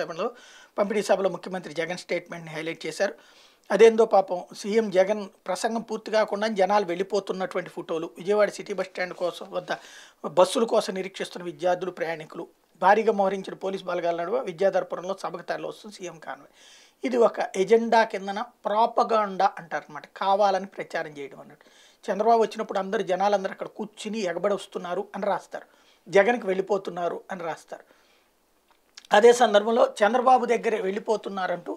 సభలో పంపిణీ సభలో ముఖ్యమంత్రి జగన్ స్టేట్మెంట్ని హైలైట్ చేశారు అదేందో పాపం సీఎం జగన్ ప్రసంగం పూర్తి కాకుండా జనాలు వెళ్ళిపోతున్నటువంటి ఫోటోలు విజయవాడ సిటీ బస్ స్టాండ్ కోసం వద్ద బస్సుల కోసం నిరీక్షిస్తున్న విద్యార్థులు ప్రయాణికులు భారీగా మోహరించిన పోలీస్ బలగాల నడువ విద్యాధరపురంలో సభకు తరలివస్తుంది సీఎం కాన్వే ఇది ఒక ఎజెండా కిందన ప్రాపగాండా అనమాట కావాలని ప్రచారం చేయడం అన్నట్టు చంద్రబాబు వచ్చినప్పుడు అందరు జనాలందరూ అక్కడ కూర్చుని ఎగబడి వస్తున్నారు అని రాస్తారు జగన్కి వెళ్ళిపోతున్నారు అని రాస్తారు అదే సందర్భంలో చంద్రబాబు దగ్గరే వెళ్ళిపోతున్నారంటూ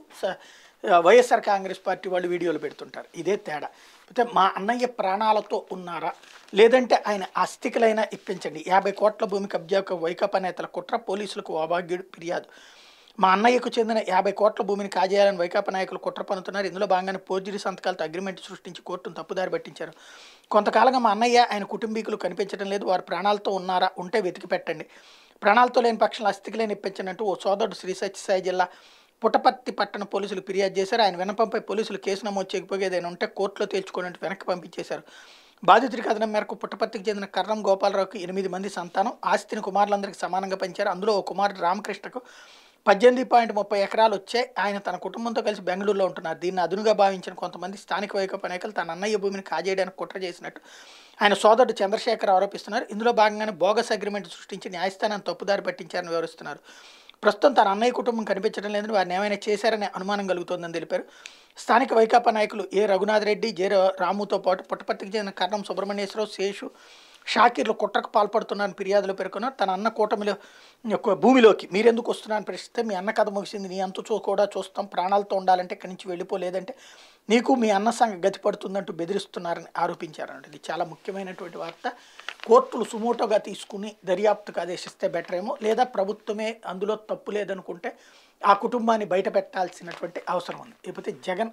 వైఎస్ఆర్ కాంగ్రెస్ పార్టీ వాళ్ళు వీడియోలు పెడుతుంటారు ఇదే తేడా అయితే మా అన్నయ్య ప్రాణాలతో ఉన్నారా లేదంటే ఆయన అస్థికలైనా ఇప్పించండి యాభై కోట్ల భూమి కబ్జాకు వైకాపా నేతల కుట్ర పోలీసులకు అభాగ్యుడు ఫిర్యాదు మా అన్నయ్యకు చెందిన యాభై కోట్ల భూమిని కాజేయాలని వైకాపా నాయకులు కుట్ర పనుతున్నారు ఇందులో భాగంగానే పోర్జరీ సంతకాలతో అగ్రిమెంట్ సృష్టించి కోర్టును తప్పుదారి పట్టించారు కొంతకాలంగా మా అన్నయ్య ఆయన కుటుంబీకులు కనిపించడం లేదు వారు ప్రాణాలతో ఉన్నారా ఉంటే వెతికి పెట్టండి ప్రాణాలతో లేని పక్షంలో అస్థికి లేని ఓ సోదరుడు శ్రీ సత్యసాయి జిల్లా పుటపర్తి పట్టణ పోలీసులు ఫిర్యాదు చేశారు ఆయన వినపంపై పోలీసులు కేసు నమోదు చేయకపోయేదైనా ఉంటే కోర్టులో తేల్చుకోనంటూ వెనక్కి పంపించేశారు బాధితుడి కథనం మేరకు పుట్టపర్తికి చెందిన కర్రం గోపాలరావుకి ఎనిమిది మంది సంతానం ఆస్తిని కుమారులందరికీ సమానంగా పంచారు అందులో ఓ కుమారుడు రామకృష్ణకు పద్దెనిమిది పాయింట్ ముప్పై ఎకరాలు వచ్చే ఆయన తన కుటుంబంతో కలిసి బెంగళూరులో ఉంటున్నారు దీన్ని అదునుగా భావించిన కొంతమంది స్థానిక వైకప్ప నాయకులు తన అన్నయ్య భూమిని కాజేయడానికి కుట్ర చేసినట్టు ఆయన సోదరుడు చంద్రశేఖర్ ఆరోపిస్తున్నారు ఇందులో భాగంగానే బోగస్ అగ్రిమెంట్ సృష్టించి న్యాయస్థానాన్ని తప్పుదారి పట్టించారని వివరిస్తున్నారు ప్రస్తుతం తన అన్నయ్య కుటుంబం కనిపించడం లేదని వారిని ఏమైనా చేశారనే అనుమానం కలుగుతోందని తెలిపారు స్థానిక వైకాపా నాయకులు ఏ రఘునాథ్ రెడ్డి జే రాముతో పాటు పుట్టపర్తికి చెందిన కర్ణం సుబ్రహ్మణ్యేశ్వరరావు శేషు షాకీర్లు కుట్రకు పాల్పడుతున్నాను ఫిర్యాదులో పేర్కొన్నారు తన అన్న కూటమిలో భూమిలోకి మీరెందుకు వస్తున్నాను ప్రశ్నిస్తే మీ అన్న కథ ముగిసింది నీ అంతు కూడా చూస్తాం ప్రాణాలతో ఉండాలంటే ఇక్కడి నుంచి వెళ్ళిపోలేదంటే నీకు మీ అన్న సంఘ గతిపడుతుందంటూ బెదిరిస్తున్నారని ఆరోపించారండి ఇది చాలా ముఖ్యమైనటువంటి వార్త కోర్టులు సుమోటోగా తీసుకుని దర్యాప్తుకు ఆదేశిస్తే బెటర్ ఏమో లేదా ప్రభుత్వమే అందులో తప్పు లేదనుకుంటే ఆ కుటుంబాన్ని బయట పెట్టాల్సినటువంటి అవసరం ఉంది లేకపోతే జగన్